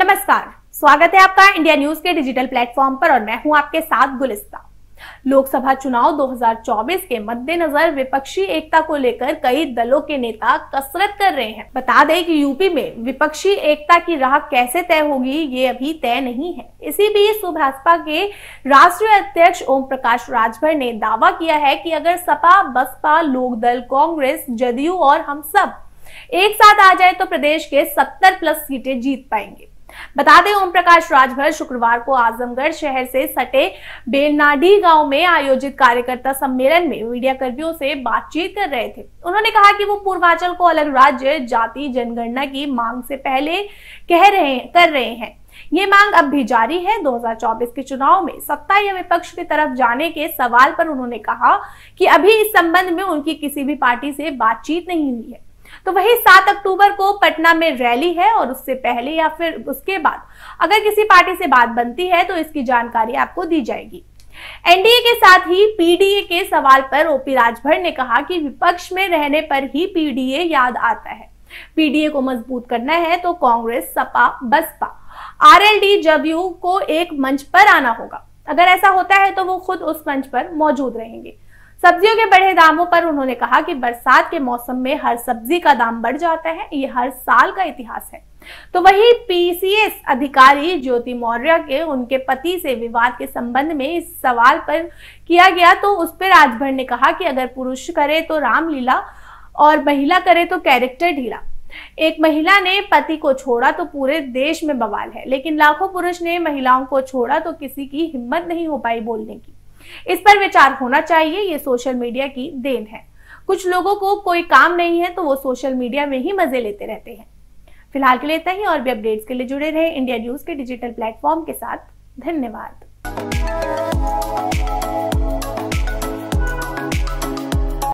नमस्कार स्वागत है आपका इंडिया न्यूज के डिजिटल प्लेटफॉर्म पर और मैं हूं आपके साथ गुलिस्ता लोकसभा चुनाव 2024 के मद्देनजर विपक्षी एकता को लेकर कई दलों के नेता कसरत कर रहे हैं बता दें कि यूपी में विपक्षी एकता की राह कैसे तय होगी ये अभी तय नहीं है इसी बीच भाजपा के राष्ट्रीय अध्यक्ष ओम प्रकाश राजभर ने दावा किया है कि अगर सपा बसपा लोकदल कांग्रेस जदयू और हम सब एक साथ आ जाए तो प्रदेश के 70 प्लस सीटें जीत पाएंगे बता दें ओम प्रकाश राजभर शुक्रवार को आजमगढ़ शहर से सटे बेलनाडी गांव में आयोजित कार्यकर्ता सम्मेलन में मीडिया कर्मियों से बातचीत कर रहे थे उन्होंने कहा कि वो पूर्वांचल को अलग राज्य जाति जनगणना की मांग से पहले कह रहे कर रहे हैं ये मांग अब भी जारी है 2024 के चुनाव में सत्ता या विपक्ष की तरफ जाने के सवाल पर उन्होंने कहा कि अभी इस संबंध में उनकी किसी भी पार्टी से बातचीत नहीं हुई है तो वही सात अक्टूबर को पटना में रैली है और उससे पहले या फिर उसके बाद अगर किसी पार्टी से बात बनती है तो इसकी जानकारी आपको दी जाएगी एनडीए के साथ ही पीडीए के सवाल पर ओपी राजभर ने कहा कि विपक्ष में रहने पर ही पीडीए याद आता है पीडीए को मजबूत करना है तो कांग्रेस सपा बसपा आरएलडी जदयू को एक मंच पर आना होगा अगर ऐसा होता है तो वो खुद उस मंच पर मौजूद रहेंगे सब्जियों के बढ़े दामों पर उन्होंने कहा कि बरसात के मौसम में हर सब्जी का दाम बढ़ जाता है ये हर साल का इतिहास है तो वही पीसीएस अधिकारी ज्योति मौर्य के उनके पति से विवाद के संबंध में इस सवाल पर किया गया तो उस पर राजभर ने कहा कि अगर पुरुष करे तो रामलीला और महिला करे तो कैरेक्टर ढीला एक महिला ने पति को छोड़ा तो पूरे देश में बवाल है लेकिन लाखों पुरुष ने महिलाओं को छोड़ा तो किसी की हिम्मत नहीं हो पाई बोलने की इस पर विचार होना चाहिए ये सोशल मीडिया की देन है कुछ लोगों को कोई काम नहीं है तो वो सोशल मीडिया में ही मजे लेते रहते हैं फिलहाल के लिए इतना ही और भी अपडेट्स के लिए जुड़े रहे इंडिया न्यूज के डिजिटल प्लेटफॉर्म के साथ धन्यवाद